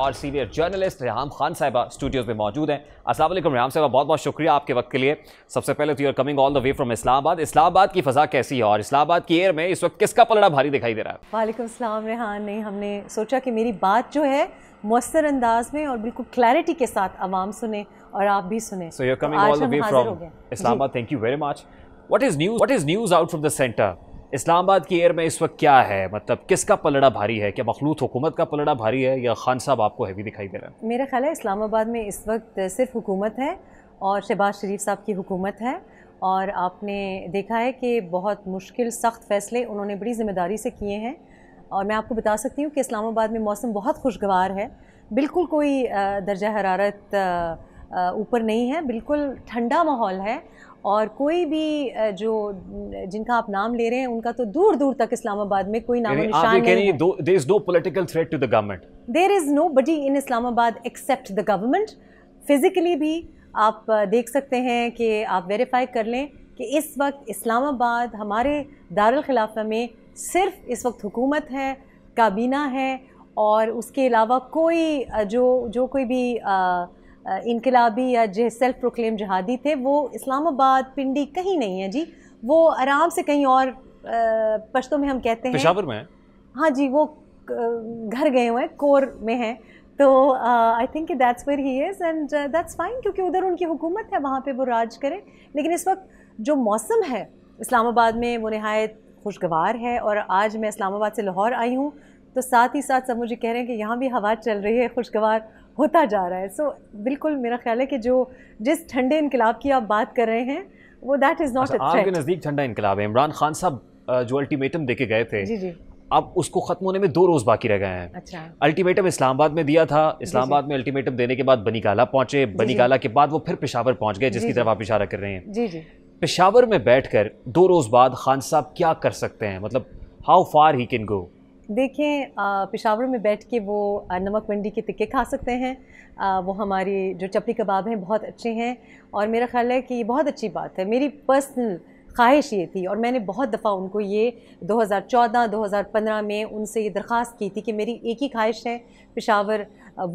और senior journalist रेहम Khan साहबा Studios में मौजूद हैं असल रेहम साहबा बहुत बहुत शुक्रिया आपके वक्त के लिए सबसे पहले तो you are coming all the way from Islamabad Islamabad की फ़जा कैसी है और इस्लामाबाद की एयर में इस वक्त किसका पलड़ा भारी दिखाई दे रहा है वालेकुम सलाम रेहान नहीं हमने सोचा कि मेरी बात जो है मौसर अंदाज में और बिल्कुल क्लैरिटी के साथ आवाम सुने और आप भी सुने so you coming all the way Islamabad thank you very much what is news what is news out from the centre Islamabad की एयर में इस वक्त क्या है मतलब किसका पलड़ा भारी है क्या मखलूत हुकूमत का पलड़ा भारी है या खान साहब आपको हैवी दिखाई दे रहा है मेरा ख्याल है इस्लामाबाद में इस वक्त सिर्फ हुकूमत है और शहबाज शरीफ साहब की हुकूमत है और आपने देखा है कि बहुत मुश्किल सख्त फैसले उन्होंने बड़ी ज़िम्मेदारी से किए हैं और मैं आपको बता सकती हूँ कि इस्लामाबाद में मौसम बहुत खुशगवार है बिल्कुल कोई दर्जा हरारत ऊपर नहीं है बिल्कुल ठंडा माहौल है और कोई भी जो जिनका आप नाम ले रहे हैं उनका तो दूर दूर तक इस्लामाबाद में कोई नाम निशान नहीं there is no political threat to the government there is no body in Islamabad except the government physically भी आप देख सकते हैं कि आप वेरीफाई कर लें कि इस वक्त इस्लामाबाद हमारे खिलाफा में सिर्फ इस वक्त हुकूमत है काबीना है और उसके अलावा कोई जो जो कोई भी आ, इनकलाबी या जो सेल्फ प्रोक्लेम जहादी थे वो इस्लामाबाद पिंडी कहीं नहीं है जी वो आराम से कहीं और पश्तों में हम कहते हैं पेशावर में हाँ जी वो घर गए हुए हैं कोर में हैं तो I think that's where he is and that's fine क्योंकि उधर उनकी हुकूमत है वहाँ पे वो राज करें लेकिन इस वक्त जो मौसम है इस्लामाबाद में वो नहायत खुशगवार है और आज मैं इस्लामाबाद से लाहौर आई हूँ तो साथ ही साथ सब मुझे कह रहे हैं कि यहाँ भी हवा चल रही है खुशगवार होता जा रहा है सो so, बिल्कुल मेरा ख्याल है कि जो जिस ठंडे इनकलाब की आप बात कर रहे हैं वो दैट इज़ नॉट आपके नज़दीक ठंडा इनकलाब है इमरान खान साहब जो अल्टीमेटम देके गए थे जी जी अब उसको ख़त्म होने में दो रोज़ बाकी रह गए हैं अच्छा अल्टीमेटम इस्लामाबाद में दिया था इस्लामाबाद में अल्टीमेटम देने के बाद बनीकाला पहुंचे बनीकाला के बाद वो फिर पेशावर पहुंच गए जिसकी तरफ आप इशारा कर रहे हैं जी जी पेशावर में बैठकर दो रोज़ बाद खान साहब क्या कर सकते हैं मतलब how far he can go देखें पिशावर में बैठ के वो नमक मंडी के तिक्के खा सकते हैं वो हमारी जो चपली कबाब हैं बहुत अच्छे हैं और मेरा ख्याल है कि ये बहुत अच्छी बात है मेरी पर्सनल ख्वाहिश ये थी और मैंने बहुत दफ़ा उनको ये 2014, 2015 में उनसे ये दरख्वास्त की थी कि मेरी एक ही ख्वाहिश है पिशावर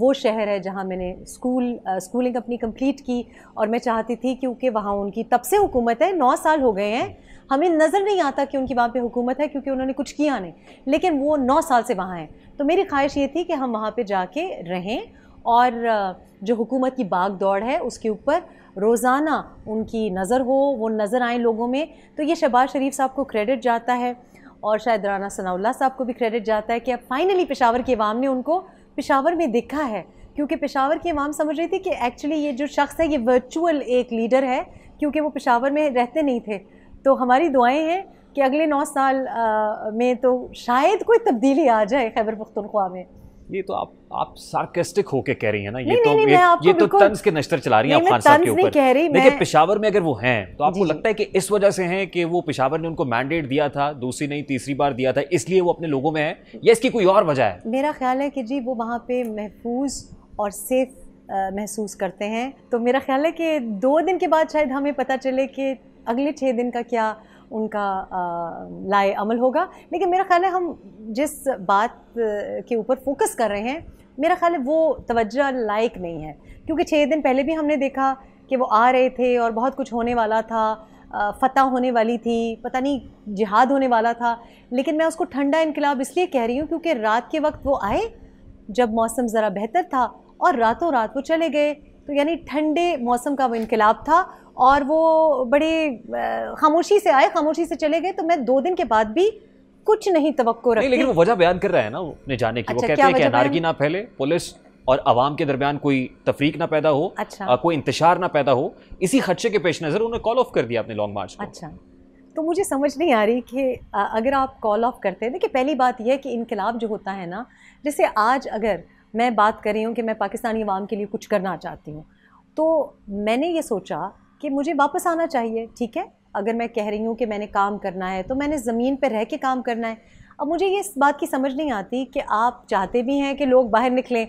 वो शहर है जहाँ मैंने स्कूल स्कूलिंग अपनी कंप्लीट की और मैं चाहती थी क्योंकि वहाँ उनकी तब से हुकूमत है नौ साल हो गए हैं हमें नज़र नहीं आता कि उनकी वहाँ पे हुकूमत है क्योंकि उन्होंने कुछ किया नहीं लेकिन वो नौ साल से वहाँ हैं तो मेरी ख्वाहिश ये थी कि हम वहाँ पर जाके रहें और जो हुकूमत की बाग दौड़ है उसके ऊपर रोज़ाना उनकी नज़र हो वो नज़र आए लोगों में तो ये शहबाज शरीफ साहब को क्रेडिट जाता है और शायद राना सनाउल्ला साहब को भी क्रेडिट जाता है कि अब फाइनली पेशावर के अवाम ने उनको पेशावर में देखा है क्योंकि पेशावर की अवाम समझ रही थी कि एक्चुअली ये जो शख्स है ये वर्चुअल एक लीडर है क्योंकि वो पेशावर में रहते नहीं थे तो हमारी दुआएं हैं कि अगले नौ साल आ, में तो शायद कोई तब्दीली आ जाए खैबर पुख्तनख्वा में ये तो आप आप सार्केस्टिक होके कह रही हैं ना ये नहीं, तो नहीं, नहीं, ये, ये तो तंज के नश्तर चला रही हैं खान साहब के ऊपर देखिए पिशावर में अगर वो हैं तो आपको लगता है कि इस वजह से हैं कि वो पिशावर ने उनको मैंडेट दिया था दूसरी नहीं तीसरी बार दिया था इसलिए वो अपने लोगों में है या इसकी कोई और वजह है मेरा ख्याल है कि जी वो वहाँ पे महफूज और सेफ महसूस करते हैं तो मेरा ख्याल है कि दो दिन के बाद शायद हमें पता चले कि अगले छः दिन का क्या उनका लाए अमल होगा लेकिन मेरा ख्याल है हम जिस बात के ऊपर फोकस कर रहे हैं मेरा ख्याल है वो तवज्जा लायक नहीं है क्योंकि छः दिन पहले भी हमने देखा कि वो आ रहे थे और बहुत कुछ होने वाला था फ़तह होने वाली थी पता नहीं जिहाद होने वाला था लेकिन मैं उसको ठंडा इनकलाब इसलिए कह रही हूँ क्योंकि रात के वक्त वो आए जब मौसम ज़रा बेहतर था और रातों रात वो चले गए तो यानी ठंडे मौसम का वो इनकलाब था और वो बड़े खामोशी से आए खामोशी से चले गए तो मैं दो दिन के बाद भी कुछ नहीं तो रखी लेकिन वो वजह बयान कर रहा है ना उन्हें जाने की अच्छा, वो कहते हैं कि अनारगी ना फैले पुलिस और आवाम के दरमियान कोई तफरीक ना पैदा हो अच्छा आ, कोई इंतजार ना पैदा हो इसी खदशे के पेश नज़र उन्हें कॉल ऑफ कर दिया अपने लॉन्ग मार्च को अच्छा तो मुझे समझ नहीं आ रही कि अगर आप कॉल ऑफ करते हैं देखिए पहली बात यह है कि इनकलाब जो होता है ना जैसे आज अगर मैं बात कर रही हूँ कि मैं पाकिस्तानी आवाम के लिए कुछ करना चाहती हूँ तो मैंने ये सोचा कि मुझे वापस आना चाहिए ठीक है अगर मैं कह रही हूँ कि मैंने काम करना है तो मैंने ज़मीन पर रह के काम करना है अब मुझे ये इस बात की समझ नहीं आती कि आप चाहते भी हैं कि लोग बाहर निकलें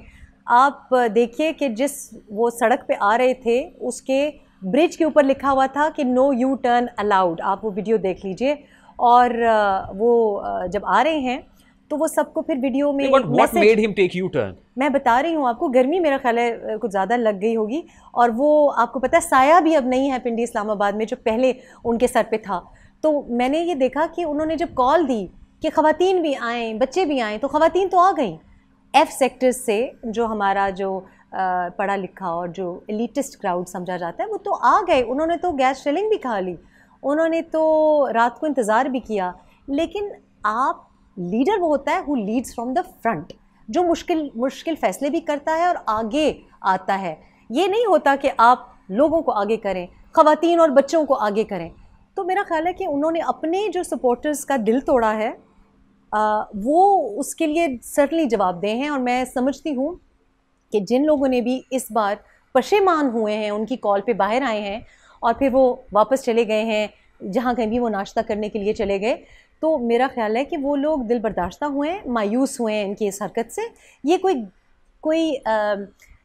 आप देखिए कि जिस वो सड़क पे आ रहे थे उसके ब्रिज के ऊपर लिखा हुआ था कि नो यू टर्न अलाउड आप वो वीडियो देख लीजिए और वो जब आ रहे हैं तो वो सबको फिर वीडियो में मैं बता रही हूँ आपको गर्मी मेरा ख्याल है कुछ ज़्यादा लग गई होगी और वो आपको पता है साया भी अब नहीं है पिंडी इस्लामाबाद में जो पहले उनके सर पे था तो मैंने ये देखा कि उन्होंने जब कॉल दी कि ख़वातीन भी आएँ बच्चे भी आएँ तो ख़वातीन तो आ गई एफ़ सेक्टर से जो हमारा जो पढ़ा लिखा और जो एलिटिस्ट क्राउड समझा जाता है वो तो आ गए उन्होंने तो गैस शेलिंग भी खा ली उन्होंने तो रात को इंतज़ार भी किया लेकिन आप लीडर वो होता है who leads from the front जो मुश्किल मुश्किल फैसले भी करता है और आगे आता है ये नहीं होता कि आप लोगों को आगे करें खातन और बच्चों को आगे करें तो मेरा ख्याल है कि उन्होंने अपने जो सपोर्टर्स का दिल तोड़ा है आ, वो उसके लिए सर्टनली जवाब दें हैं और मैं समझती हूँ कि जिन लोगों ने भी इस बार पशेमान हुए हैं उनकी कॉल पे बाहर आए हैं और फिर वो वापस चले गए हैं जहाँ कहीं भी वो नाश्ता करने के लिए चले गए तो मेरा ख्याल है कि वो लोग दिल बर्दाश्त हुए हैं मायूस हुए हैं इनकी इस हरकत से ये कोई कोई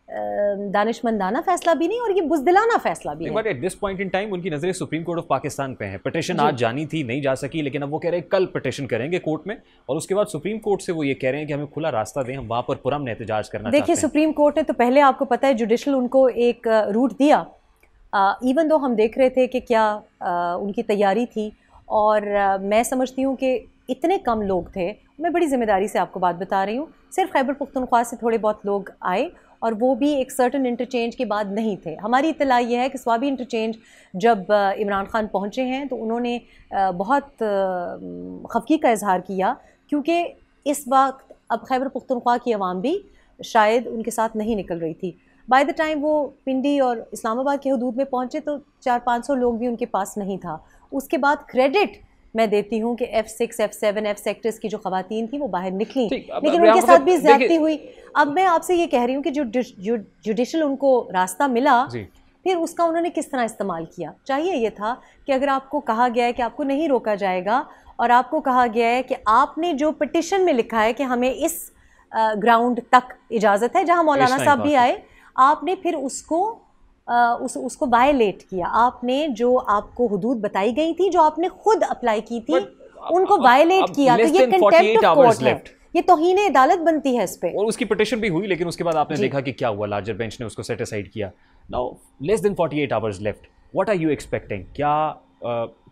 दानशमंदाना दानिशमंदाना फैसला भी नहीं और ये बुजदिलाना फैसला भी but at this point in time उनकी नजरें सुप्रीम कोर्ट ऑफ पाकिस्तान पे हैं पटिशन आज जानी थी नहीं जा सकी लेकिन अब वो कह रहे हैं कल पटिशन करेंगे कोर्ट में और उसके बाद सुप्रीम कोर्ट से वो ये कह रहे हैं कि हमें खुला रास्ता दें हम वहाँ पर पुरम एहत करना देखिए सुप्रीम कोर्ट ने तो पहले आपको पता है जुडिशल उनको एक रूट दिया इवन दो हम देख रहे थे कि क्या उनकी तैयारी थी और मैं समझती हूँ कि इतने कम लोग थे मैं बड़ी ज़िम्मेदारी से आपको बात बता रही हूँ सिर्फ खैबर पुख्तनख्वा से थोड़े बहुत लोग आए और वो भी एक सर्टन इंटरचेंज के बाद नहीं थे हमारी इतला यह है कि स्वाबी इंटरचेंज जब इमरान खान पहुँचे हैं तो उन्होंने बहुत खफकी का इजहार किया क्योंकि इस वक्त अब खैबर पुख्तनख्वा की आवाम भी शायद उनके साथ नहीं निकल रही थी बाय द टाइम वो पिंडी और इस्लामाबाद के हदूद में पहुँचे तो चार पाँच सौ लोग भी उनके पास नहीं था उसके बाद क्रेडिट मैं देती हूँ कि F six F seven F sectors की जो खातन थी वो बाहर निकली लेकिन उनके साथ भी ज्यादती हुई अब मैं आपसे ये कह रही हूँ कि जो जुडिशल उनको रास्ता मिला फिर उसका उन्होंने किस तरह इस्तेमाल किया चाहिए ये था कि अगर आपको कहा गया है कि आपको नहीं रोका जाएगा और आपको कहा गया है कि आपने जो पटिशन में लिखा है कि हमें इस ग्राउंड तक इजाज़त है जहाँ मौलाना साहब भी आए आपने फिर उसको उस उसको वायलेट किया आपने जो आपको हदूद बताई गई थी जो आपने खुद अप्लाई की थी But, उनको वायलेट किया तो ये कंटेम्प्ट ऑफ कोर्ट है ये अदालत बनती है इस पे और उसकी पिटिशन भी हुई लेकिन उसके बाद आपने देखा कि क्या हुआ लार्जर बेंच ने उसको सेट असाइड किया now less than 48 hours left what are you expecting क्या आ,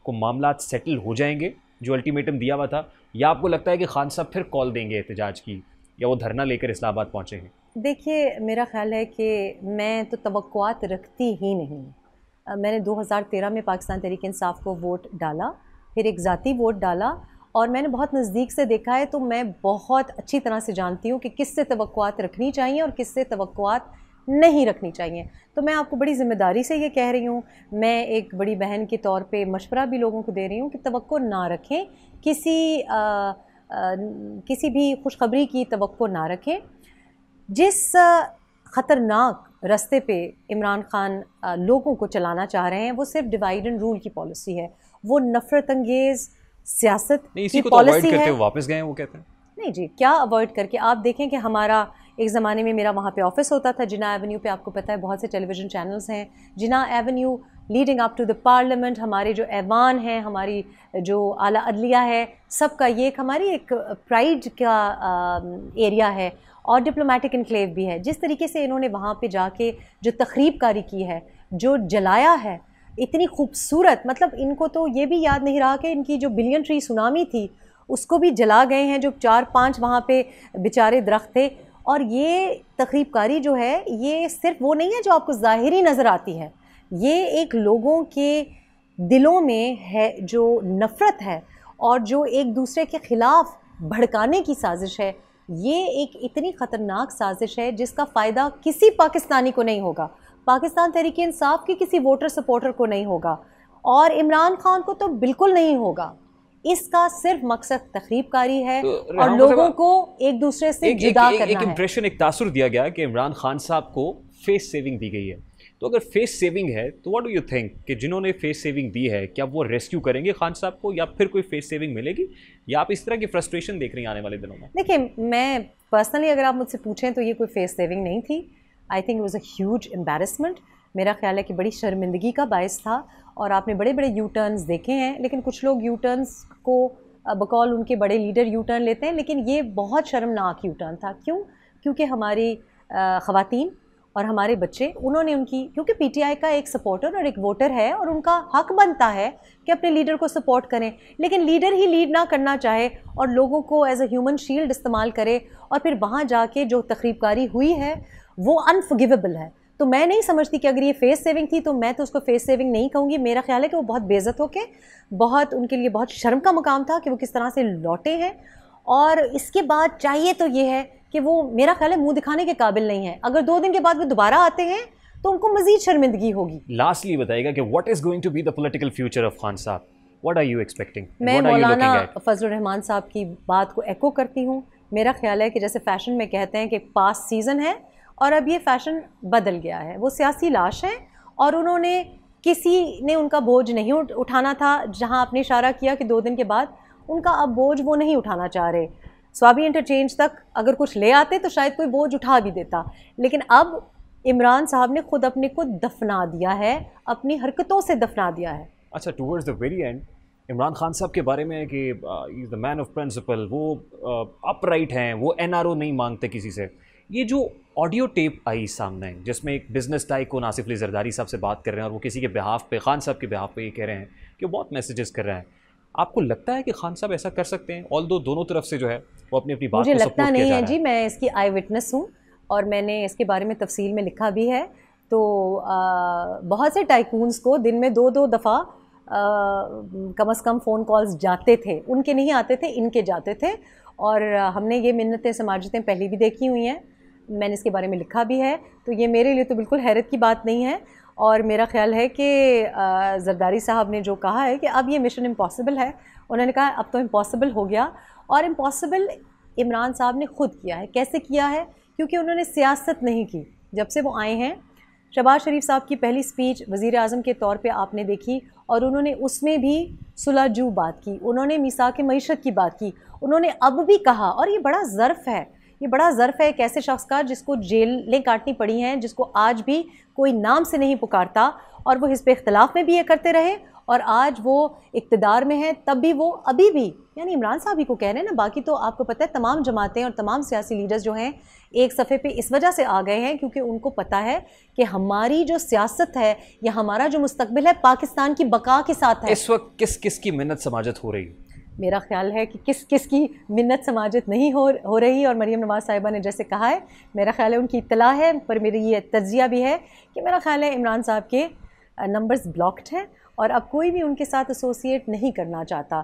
को मामला सेटल हो जाएंगे जो अल्टीमेटम दिया हुआ था या आपको लगता है कि खान साहब फिर कॉल देंगे एहतजाज की या वो धरना लेकर इस्लामाबाद हैं देखिए मेरा ख्याल है कि मैं तो तवक़ात रखती ही नहीं मैंने 2013 में पाकिस्तान तहरीक इंसाफ को वोट डाला फिर एक ज़ाती वोट डाला और मैंने बहुत नज़दीक से देखा है तो मैं बहुत अच्छी तरह से जानती हूँ कि किससे तवक़ात रखनी चाहिए और किससे तवक़ात नहीं रखनी चाहिए तो मैं आपको बड़ी ज़िम्मेदारी से ये कह रही हूँ मैं एक बड़ी बहन के तौर पे मशवरा भी लोगों को दे रही हूँ कि तो ना रखें किसी आ, आ, किसी भी खुशखबरी की तो ना रखें जिस ख़तरनाक रास्ते पे इमरान खान लोगों को चलाना चाह रहे हैं वो सिर्फ डिवाइड एंड रूल की पॉलिसी है वो नफरत अंगेज़ सियासत की पॉलिसी तो है वापस गए वो कहते हैं नहीं जी क्या अवॉइड करके आप देखें कि हमारा एक ज़माने में मेरा वहाँ पे ऑफिस होता था जिना एवेन्यू पे आपको पता है बहुत से टेलीविज़न चैनल्स हैं Jinnah avenue leading up to the parliament हमारे जो ऐवान हैं हमारी जो आला अदलिया है सबका ये एक हमारी एक प्राइड का एरिया है और डिप्लोमेटिक इनक्लेव भी है जिस तरीके से इन्होंने वहाँ पे जाके जो तकरीब कारी की है जो जलाया है इतनी खूबसूरत मतलब इनको तो ये भी याद नहीं रहा कि इनकी जो बिलियन ट्री सुनामी थी उसको भी जला गए हैं जो चार पांच वहाँ पे बेचारे दरख्त थे और ये तकरीब कारी जो है ये सिर्फ वो नहीं है जो आपको ज़ाहरी नज़र आती है ये एक लोगों के दिलों में है जो नफ़रत है और जो एक दूसरे के ख़िलाफ़ भड़काने की साजिश है ये एक इतनी ख़तरनाक साजिश है जिसका फ़ायदा किसी पाकिस्तानी को नहीं होगा पाकिस्तान तहरीक इंसाफ के किसी वोटर सपोर्टर को नहीं होगा और इमरान खान को तो बिल्कुल नहीं होगा इसका सिर्फ मकसद तकरीबकारी है तो और लोगों को एक दूसरे से एक, जुदा एक, एक, करना एक, एक, एक इम्प्रेशन एक तासुर दिया गया कि इमरान खान साहब को फेस सेविंग दी गई है तो अगर फेस सेविंग है तो व्हाट डू यू थिंक कि जिन्होंने फेस सेविंग दी है क्या वो रेस्क्यू करेंगे खान साहब को या फिर कोई फेस सेविंग मिलेगी या आप इस तरह की फ्रस्ट्रेशन देख रही हैं आने वाले दिनों में देखिए मैं पर्सनली अगर आप मुझसे पूछें तो ये कोई फेस सेविंग नहीं थी I think was a huge embarrassment मेरा ख्याल है कि बड़ी शर्मिंदगी का बायस था और आपने बड़े बड़े यू टर्न्स देखे हैं लेकिन कुछ लोग यू टर्न्स को बकौल उनके बड़े लीडर यू टर्न लेते हैं लेकिन ये बहुत शर्मनाक यू टर्न था क्यों क्योंकि हमारी ख़वातीन और हमारे बच्चे उन्होंने उनकी क्योंकि पीटीआई का एक सपोर्टर और एक वोटर है और उनका हक बनता है कि अपने लीडर को सपोर्ट करें लेकिन लीडर ही लीड ना करना चाहे और लोगों को एज ए ह्यूमन शील्ड इस्तेमाल करे और फिर वहाँ जाके जो तकरीबकारी हुई है वो अनफगिवेबल है तो मैं नहीं समझती कि अगर ये फेस सेविंग थी तो मैं तो उसको फेस सेविंग नहीं कहूँगी मेरा ख्याल है कि वो बहुत बेज़त होके बहुत उनके लिए बहुत शर्म का मुकाम था कि वो किस तरह से लौटे हैं और इसके बाद चाहिए तो ये है कि वो मेरा ख्याल है मुंह दिखाने के काबिल नहीं है अगर दो दिन के बाद वो दोबारा आते हैं तो उनको मजीद शर्मिंदगी होगी लास्टली बताएगा कि what is going to be the political future of Khan साहब व्हाट आर यू एक्सपेक्टिंग मैं मौलाना फजल रहमान साहब की बात को एको करती हूँ मेरा ख्याल है कि जैसे फैशन में कहते हैं कि पास सीज़न है और अब ये फैशन बदल गया है वो सियासी लाश है और उन्होंने किसी ने उनका बोझ नहीं उठाना था जहाँ आपने इशारा किया कि दो दिन के बाद उनका अब बोझ वो नहीं उठाना चाह रहे स्वाभी इंटरचेंज तक अगर कुछ ले आते तो शायद कोई बोझ उठा भी देता लेकिन अब इमरान साहब ने खुद अपने को दफना दिया है अपनी हरकतों से दफना दिया है अच्छा towards the very end Imran Khan साहब के बारे में कि is the man of principle वो अपराइट uh, हैं वो एनआरओ नहीं मांगते किसी से ये जो ऑडियो टेप आई सामने जिसमें एक बिजनेस टाइप को अली जरदारी साहब से बात कर रहे हैं और वो किसी के बिहाफ पे खान साहब के बिहाफ पे ये कह रहे हैं कि बहुत मैसेजेस कर रहे हैं आपको लगता है कि खान साहब ऐसा कर सकते हैं ऑल दो दोनों तरफ से जो है वो अपनी अपनी बात मुझे लगता नहीं है जी मैं इसकी आई विटनेस हूँ और मैंने इसके बारे में तफसील में लिखा भी है तो आ, बहुत से टाइकून्स को दिन में दो दो दफ़ा कम अज़ कम फ़ोन कॉल्स जाते थे उनके नहीं आते थे इनके जाते थे और हमने ये मिन्नतें समाजतें पहले भी देखी हुई हैं मैंने इसके बारे में लिखा भी है तो ये मेरे लिए तो बिल्कुल हैरत की बात नहीं है और मेरा ख्याल है कि जरदारी साहब ने जो कहा है कि अब ये मिशन इम्पॉसिबल है उन्होंने कहा अब तो इम्पॉसिबल हो गया और इम्पॉसिबल इमरान साहब ने खुद किया है कैसे किया है क्योंकि उन्होंने सियासत नहीं की जब से वो आए हैं शबाज शरीफ साहब की पहली स्पीच वज़ी अजम के तौर पर आपने देखी और उन्होंने उसमें भी सुलाजू बात की उन्होंने मिसा के मीशत की बात की उन्होंने अब भी कहा और ये बड़ा ज़र्फ़ है ये बड़ा ज़र्फ है एक ऐसे शख्स का जिसको जेलें काटनी पड़ी हैं जिसको आज भी कोई नाम से नहीं पुकारता और वो हिस्ब इख्तलाफ में भी ये करते रहे और आज वो इकतदार में है तब भी वो अभी भी यानी इमरान साहब ही को कह रहे हैं ना बाकी तो आपको पता है तमाम जमातें और तमाम सियासी लीडर्स जो हैं एक सफ़े पे इस वजह से आ गए हैं क्योंकि उनको पता है कि हमारी जो सियासत है या हमारा जो मुस्तबिल है पाकिस्तान की बका के साथ है इस वक्त किस किस की मिन्नत समाजत हो रही है मेरा ख्याल है कि किस किस की मिन्नत समाजत नहीं हो हो रही और मरीम नवाज़ साहिबा ने जैसे कहा है मेरा ख्याल है उनकी इतला है पर मेरी ये तजिया भी है कि मेरा ख्याल है इमरान साहब के नंबर्स ब्लॉक्ड हैं और अब कोई भी उनके साथ एसोसिएट नहीं करना चाहता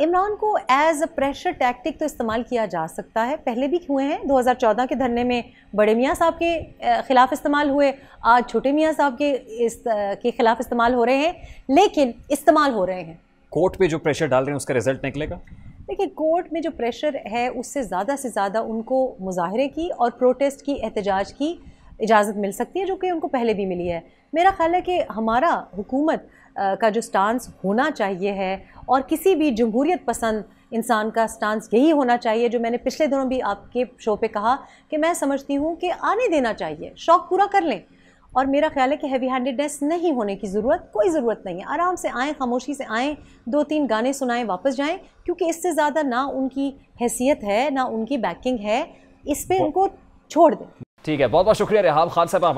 इमरान को एज अ प्रेशर टैक्टिक तो इस्तेमाल किया जा सकता है पहले भी हुए हैं 2014 के धरने में बड़े मियाँ साहब के ख़िलाफ़ इस्तेमाल हुए आज छोटे मियाँ साहब के इस के ख़िलाफ़ इस्तेमाल हो रहे हैं लेकिन इस्तेमाल हो रहे हैं कोर्ट पे जो प्रेशर डाल रहे हैं उसका रिजल्ट निकलेगा देखिए कोर्ट में जो प्रेशर है उससे ज़्यादा से ज़्यादा उनको मुजाहरे की और प्रोटेस्ट की एहतजाज की इजाज़त मिल सकती है जो कि उनको पहले भी मिली है मेरा ख्याल है कि हमारा हुकूमत का जो स्टांस होना चाहिए है और किसी भी जमहूरियत पसंद इंसान का स्टांस यही होना चाहिए जो मैंने पिछले दिनों भी आपके शो पे कहा कि मैं समझती हूँ कि आने देना चाहिए शौक़ पूरा कर लें और मेरा ख्याल है कि हैवी हैंडेडनेस नहीं होने की ज़रूरत कोई ज़रूरत नहीं है आराम से आएँ खामोशी से आएँ दो तीन गाने सुनाएँ वापस जाएँ क्योंकि इससे ज़्यादा ना उनकी हैसियत है ना उनकी बैकिंग है इस पर उनको छोड़ दें ठीक है बहुत बहुत शुक्रिया रेहाब खान साहब